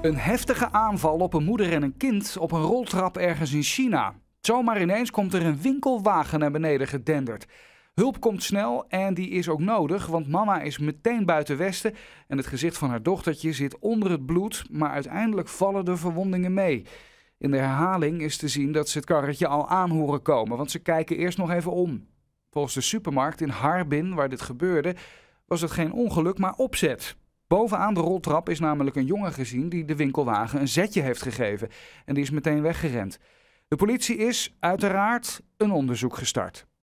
Een heftige aanval op een moeder en een kind op een roltrap ergens in China. Zomaar ineens komt er een winkelwagen naar beneden gedenderd. Hulp komt snel en die is ook nodig, want mama is meteen buiten Westen en het gezicht van haar dochtertje zit onder het bloed, maar uiteindelijk vallen de verwondingen mee. In de herhaling is te zien dat ze het karretje al aan horen komen, want ze kijken eerst nog even om. Volgens de supermarkt in Harbin, waar dit gebeurde, was het geen ongeluk, maar opzet. Bovenaan de roltrap is namelijk een jongen gezien die de winkelwagen een zetje heeft gegeven. En die is meteen weggerend. De politie is uiteraard een onderzoek gestart.